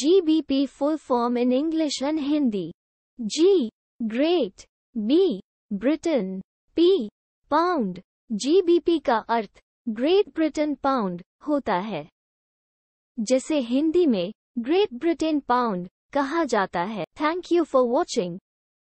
GBP full form in English and Hindi. G. Great. B. Britain. P. Pound. GBP का अर्थ great Britain pound होता है जैसे हिंदी में great Britain pound कहा जाता है थैंक यू फॉर वॉचिंग